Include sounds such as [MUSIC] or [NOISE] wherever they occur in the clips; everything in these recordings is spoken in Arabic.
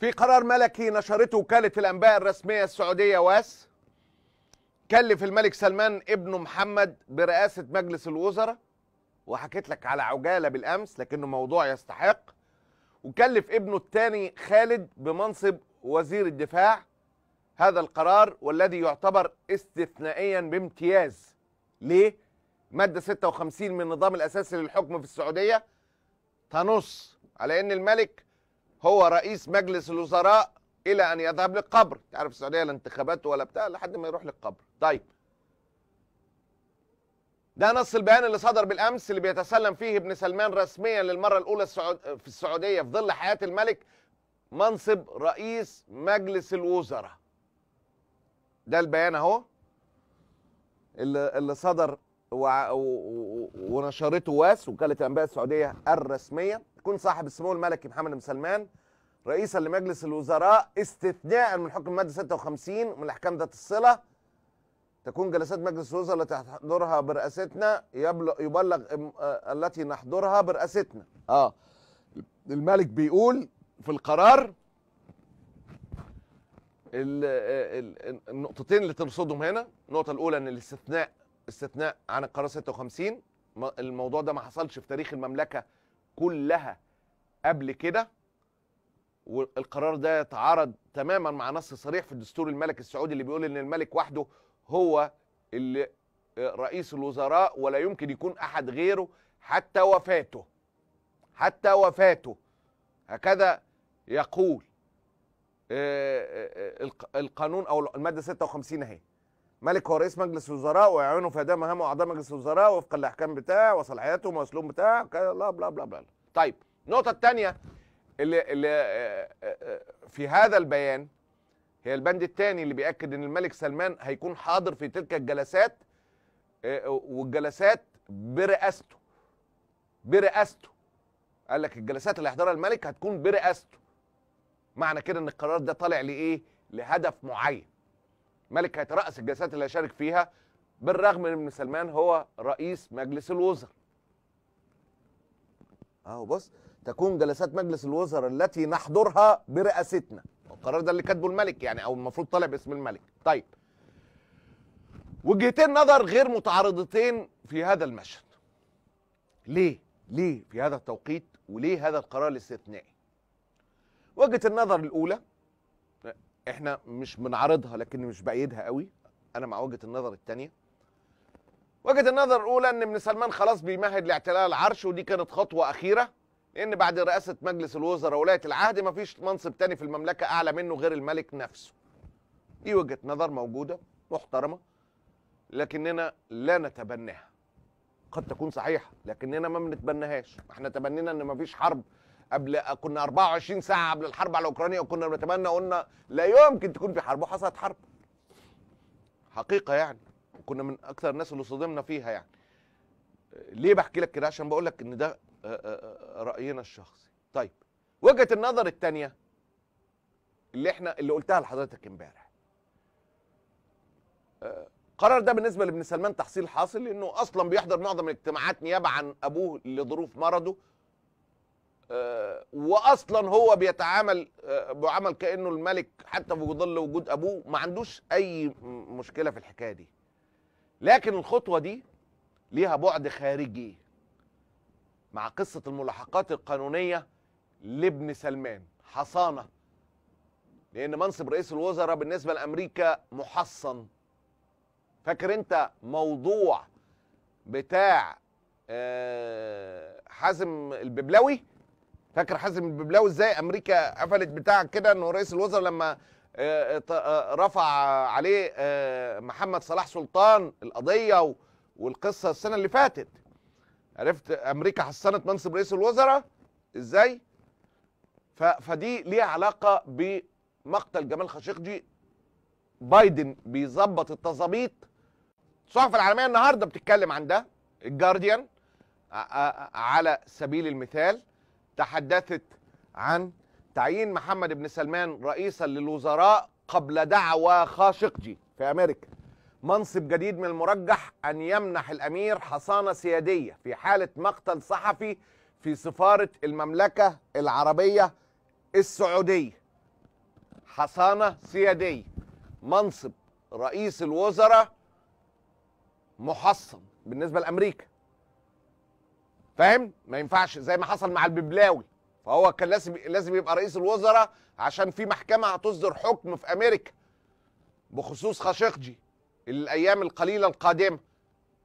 في قرار ملكي نشرته وكالة الأنباء الرسمية السعودية واس كلف الملك سلمان ابنه محمد برئاسة مجلس الوزراء وحكيت لك على عجالة بالأمس لكنه موضوع يستحق وكلف ابنه الثاني خالد بمنصب وزير الدفاع هذا القرار والذي يعتبر استثنائيا بامتياز ليه؟ مادة 56 من النظام الأساسي للحكم في السعودية تنص على أن الملك هو رئيس مجلس الوزراء الى ان يذهب للقبر تعرف السعوديه لا انتخابات ولا بتاع لحد ما يروح للقبر طيب ده نص البيان اللي صدر بالامس اللي بيتسلم فيه ابن سلمان رسميا للمره الاولى في السعوديه في ظل حياه الملك منصب رئيس مجلس الوزراء ده البيان اهو اللي اللي صدر ونشرته واس وكاله الانباء السعوديه الرسميه يكون صاحب السمو الملكي محمد بن سلمان رئيسا لمجلس الوزراء استثناء من حكم الماده 56 من الاحكام ذات الصله تكون جلسات مجلس الوزراء التي تحضرها برئاستنا يبلغ آه، التي نحضرها برئاستنا اه الملك بيقول في القرار آه، النقطتين اللي ترصدهم هنا النقطه الاولى ان الاستثناء استثناء عن القرار 56 الموضوع ده ما حصلش في تاريخ المملكه كلها قبل كده والقرار ده يتعارض تماما مع نص صريح في الدستور الملكي السعودي اللي بيقول ان الملك وحده هو اللي آه، رئيس الوزراء ولا يمكن يكون احد غيره حتى وفاته حتى وفاته هكذا يقول آه، آه، القانون او الماده 56 اهي ملك هو رئيس مجلس الوزراء ويعينه في اداء مهام اعضاء مجلس الوزراء وفقا لاحكام بتاعه وصلاحياتهم ومسلوم بتاعه بلا بلا بلا بلا, بلا. طيب النقطه الثانيه اللي, اللي آه، آه، آه، في هذا البيان هي البند الثاني اللي بياكد ان الملك سلمان هيكون حاضر في تلك الجلسات والجلسات برئاسته برئاسته قال لك الجلسات اللي هيحضرها الملك هتكون برئاسته معنى كده ان القرار ده طالع لايه لهدف معين ملك هيترأس الجلسات اللي هيشارك فيها بالرغم من ان سلمان هو رئيس مجلس الوزراء اهو بص تكون جلسات مجلس الوزراء التي نحضرها برئاستنا القرار ده اللي كاتبه الملك يعني او المفروض طالع باسم الملك طيب وجهتين نظر غير متعارضتين في هذا المشهد ليه ليه في هذا التوقيت وليه هذا القرار الاستثنائي وجهه النظر الاولى احنا مش بنعارضها لكن مش بايدها قوي انا مع وجهه النظر الثانيه وجهه النظر الاولى ان ابن سلمان خلاص بيمهد لاعتلاء العرش ودي كانت خطوه اخيره لان بعد رئاسه مجلس الوزراء ولايه العهد مفيش منصب تاني في المملكه اعلى منه غير الملك نفسه دي وجهه نظر موجوده محترمه لكننا لا نتبناها قد تكون صحيحه لكننا ما بنتبناهاش احنا تبنينا ان مفيش حرب قبل كنا 24 ساعه قبل الحرب على اوكرانيا وكنا بنتمنى قلنا لا يمكن تكون في حرب وحصلت حرب حقيقه يعني وكنا من اكثر الناس اللي صدمنا فيها يعني ليه بحكي لك كده عشان بقول لك ان ده آه، آه، آه، راينا الشخصي طيب وجهه النظر الثانيه اللي احنا اللي قلتها لحضرتك امبارح القرار ده بالنسبه لابن سلمان تحصيل حاصل لانه اصلا بيحضر معظم الاجتماعات نيابه عن ابوه لظروف مرضه آه، واصلا هو بيتعامل آه، بعمل كانه الملك حتى في ظل وجود ابوه ما عندوش اي مشكله في الحكايه دي لكن الخطوه دي ليها بعد خارجي مع قصه الملاحقات القانونيه لابن سلمان حصانه لان منصب رئيس الوزراء بالنسبه لامريكا محصن فاكر انت موضوع بتاع آه، حازم الببلوي فاكر حازم الببلاوي ازاي امريكا قفلت بتاع كده انه رئيس الوزراء لما آه، آه، رفع عليه آه، محمد صلاح سلطان القضيه والقصه السنه اللي فاتت عرفت امريكا حصنت منصب رئيس الوزراء ازاي فدي ليها علاقه بمقتل جمال خاشقجي بايدن بيظبط التظابيط الصحف العالميه النهارده بتتكلم عن ده الجارديان على سبيل المثال تحدثت عن تعيين محمد بن سلمان رئيسا للوزراء قبل دعوى خاشقجي في أمريكا منصب جديد من المرجح أن يمنح الأمير حصانة سيادية في حالة مقتل صحفي في سفارة المملكة العربية السعودية حصانة سيادية منصب رئيس الوزراء محصن بالنسبة لأمريكا فاهم ما ينفعش زي ما حصل مع الببلاوي فهو كان لازم لازم يبقى رئيس الوزراء عشان في محكمه هتصدر حكم في امريكا بخصوص خاشقجي الايام القليله القادمه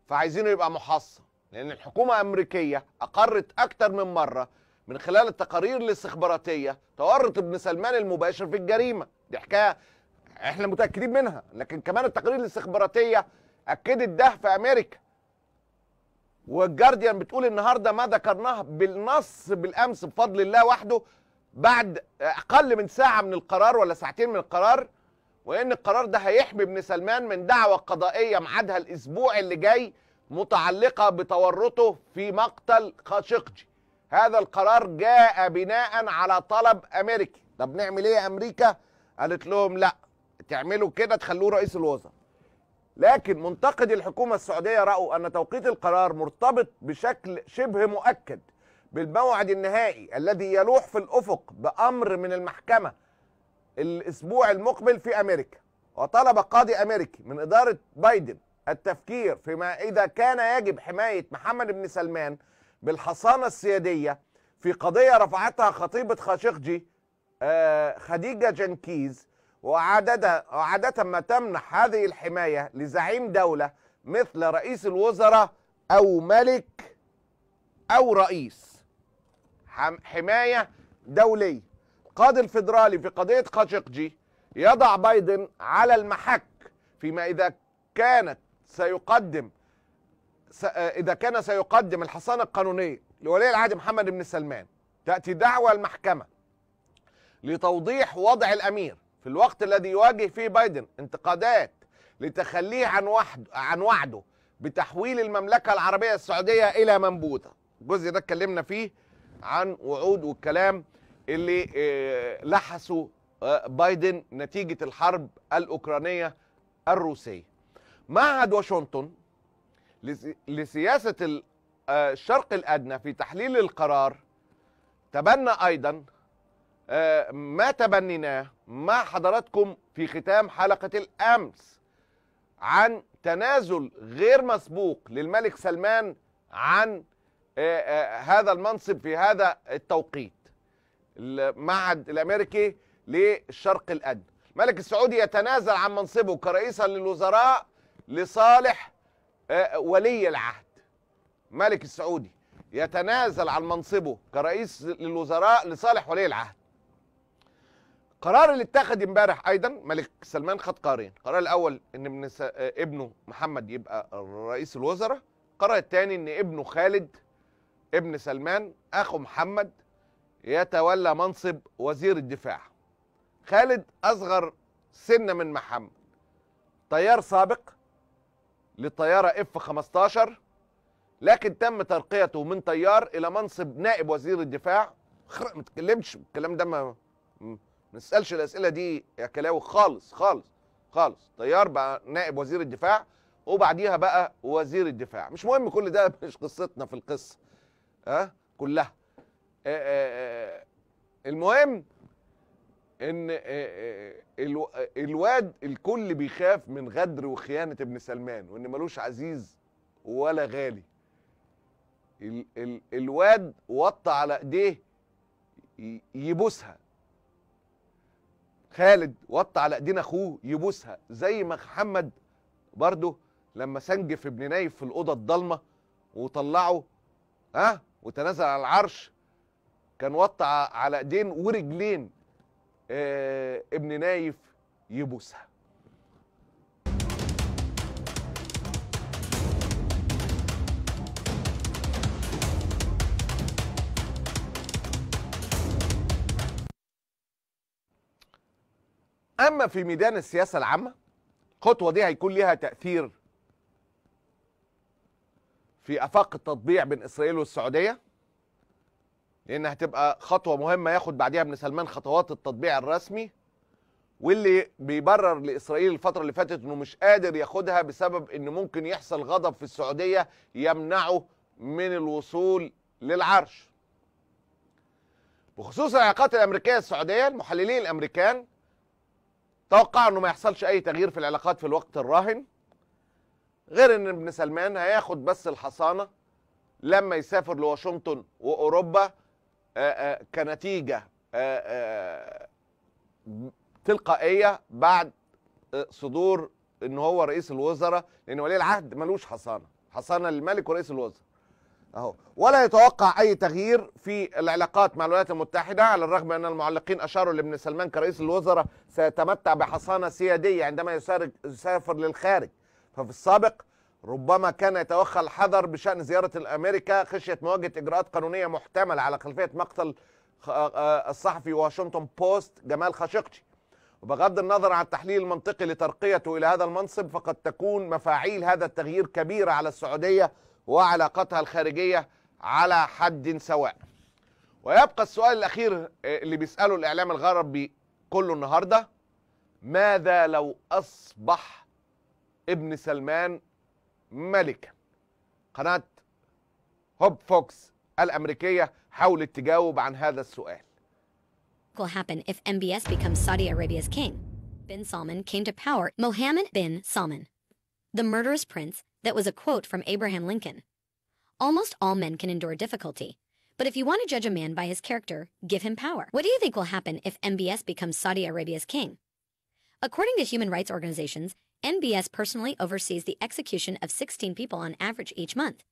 فعايزينه يبقى محصن لان الحكومه الامريكيه اقرت اكتر من مره من خلال التقارير الاستخباراتيه تورط ابن سلمان المباشر في الجريمه دي حكايه احنا متاكدين منها لكن كمان التقارير الاستخباراتيه اكدت ده في امريكا والجارديان بتقول النهارده ما ذكرناه بالنص بالامس بفضل الله وحده بعد اقل من ساعه من القرار ولا ساعتين من القرار وان القرار ده هيحمي ابن سلمان من دعوه قضائيه معادها الاسبوع اللي جاي متعلقه بتورطه في مقتل خاشقجي هذا القرار جاء بناء على طلب امريكي طب نعمل ايه امريكا قالت لهم لا تعملوا كده تخلوه رئيس الوزراء لكن منتقدي الحكومة السعودية رأوا أن توقيت القرار مرتبط بشكل شبه مؤكد بالموعد النهائي الذي يلوح في الأفق بأمر من المحكمة الأسبوع المقبل في أمريكا وطلب قاضي أمريكي من إدارة بايدن التفكير فيما إذا كان يجب حماية محمد بن سلمان بالحصانة السيادية في قضية رفعتها خطيبة خاشقجي آه، خديجة جنكيز وعادة, وعادة ما تمنح هذه الحماية لزعيم دولة مثل رئيس الوزراء أو ملك أو رئيس حماية دولية القاضي الفيدرالي في قضية قاشقجي يضع بايدن على المحك فيما إذا كانت سيقدم آه، إذا كان سيقدم الحصانة القانونية لولي العهد محمد بن سلمان تأتي دعوة المحكمة لتوضيح وضع الأمير في الوقت الذي يواجه فيه بايدن انتقادات لتخليه عن وحد عن وعده بتحويل المملكه العربيه السعوديه الى منبوذه الجزء ده اتكلمنا فيه عن وعود والكلام اللي آه، لحسه آه، بايدن نتيجه الحرب الاوكرانيه الروسيه معهد واشنطن لسياسه آه، الشرق الادنى في تحليل القرار تبنى ايضا آه، ما تبنيناه مع حضراتكم في ختام حلقة الأمس عن تنازل غير مسبوق للملك سلمان عن آه، آه، هذا المنصب في هذا التوقيت المعهد الأمريكي للشرق الأدنى الملك السعودي يتنازل عن منصبه كرئيسا للوزراء لصالح ولي العهد الملك السعودي يتنازل عن منصبه كرئيس للوزراء لصالح ولي العهد قرار اللي اتخذ امبارح ايضا ملك سلمان خد قرارين القرار الاول ان ابن س... آه، ابنه محمد يبقى رئيس الوزراء القرار الثاني ان ابنه خالد ابن سلمان اخو محمد يتولى منصب وزير الدفاع خالد اصغر سنة من محمد طيار سابق للطيارة اف 15 لكن تم ترقيته من طيار الى منصب نائب وزير الدفاع ما تكلمش الكلام ده ما ما نسالش الاسئله دي يا كلاوي خالص خالص خالص طيار بقى نائب وزير الدفاع وبعديها بقى وزير الدفاع مش مهم كل ده [LAUGHS] مش قصتنا في القصه ها أه؟ كلها آه، آه، آه. المهم ان الواد الكل بيخاف من غدر وخيانه ابن سلمان وان ملوش عزيز ولا غالي الواد وطى على ايديه يبوسها خالد وطى على ايدين اخوه يبوسها زي ما محمد برضه لما سنجف ابن نايف في الاوضه الضلمه وطلعه ها أه؟ وتنازل على العرش كان وطى على ايدين ورجلين آه، ابن نايف يبوسها اما في ميدان السياسه العامه الخطوه دي هيكون ليها تاثير في افاق التطبيع بين اسرائيل والسعوديه لان هتبقى خطوه مهمه ياخد بعديها ابن سلمان خطوات التطبيع الرسمي واللي بيبرر لاسرائيل الفتره اللي فاتت انه مش قادر ياخدها بسبب ان ممكن يحصل غضب في السعوديه يمنعه من الوصول للعرش بخصوص العلاقات الامريكيه السعوديه المحللين الامريكان توقع انه ما يحصلش اي تغيير في العلاقات في الوقت الراهن غير ان ابن سلمان هياخد بس الحصانه لما يسافر لواشنطن واوروبا آه، آه، كنتيجه آه، تلقائيه بعد صدور ان هو رئيس الوزراء لان ولي العهد ملوش حصانه حصانه للملك ورئيس الوزراء اهو ولا يتوقع اي تغيير في العلاقات مع الولايات المتحده على الرغم ان المعلقين اشاروا لابن سلمان كرئيس الوزراء سيتمتع بحصانه سياديه عندما يسافر للخارج ففي السابق ربما كان يتوخى الحذر بشان زياره الامريكا خشيه مواجهه اجراءات قانونيه محتمله على خلفيه مقتل آه، آه، الصحفي واشنطن بوست جمال خاشقجي وبغض النظر عن التحليل المنطقي لترقيته الى هذا المنصب فقد تكون مفاعيل هذا التغيير كبيره على السعوديه وعلاقتها الخارجية على حد سواء ويبقى السؤال الأخير آه، اللي بيسأله الإعلام الغربي كله النهاردة ماذا لو أصبح ابن سلمان ملكا قناة هوب فوكس الأمريكية حاولت تجاوب عن هذا السؤال will happen if MBS becomes Saudi Arabia's king. Bin Salman came to power Mohammed bin Salman, the murderous prince that was a quote from Abraham Lincoln. Almost all men can endure difficulty, but if you want to judge a man by his character, give him power. What do you think will happen if MBS becomes Saudi Arabia's king? According to human rights organizations, NBS personally oversees the execution of 16 people on average each month.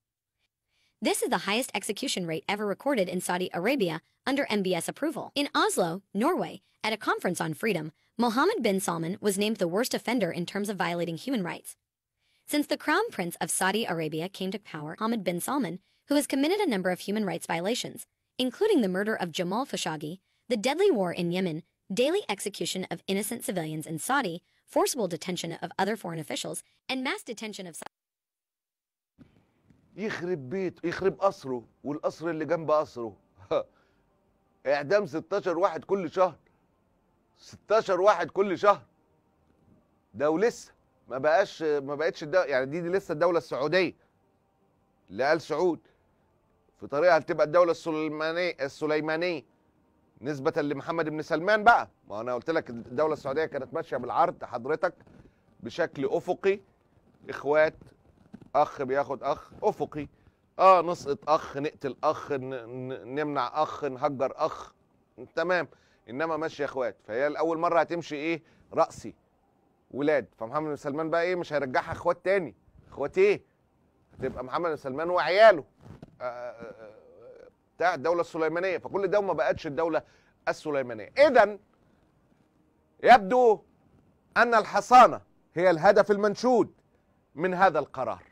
This is the highest execution rate ever recorded in Saudi Arabia under MBS approval. In Oslo, Norway, at a conference on freedom, Mohammed bin Salman was named the worst offender in terms of violating human rights. Since the crown prince of Saudi Arabia came to power, Ahmed bin Salman, who has committed a number of human rights violations, including the murder of Jamal Khashoggi, the deadly war in Yemen, daily execution of innocent civilians in Saudi, forcible detention of other foreign officials, and mass detention of يخرب بيته يخرب قصره والقصر اللي جنب قصره [LAUGHS] اعدام 16 واحد كل شهر 16 واحد كل شهر ده ولسه ما بقاش ما بقتش يعني دي, دي لسه الدوله السعوديه لال سعود في طريقها هتبقى الدوله السليمانيه السليمانيه نسبه لمحمد بن سلمان بقى ما انا قلت لك الدوله السعوديه كانت ماشيه بالعرض حضرتك بشكل افقي اخوات اخ بياخد اخ افقي اه نسقط اخ نقتل اخ نمنع اخ نهجر اخ تمام انما ماشيه اخوات فهي الاول مره هتمشي ايه راسي ولاد فمحمد بن سلمان بقى ايه مش هيرجعها اخوات تاني اخوات ايه هتبقى محمد بن سلمان وعياله آه، آه، آه، بتاع الدوله السليمانيه فكل ده ما بقتش الدوله السليمانيه اذا يبدو ان الحصانه هي الهدف المنشود من هذا القرار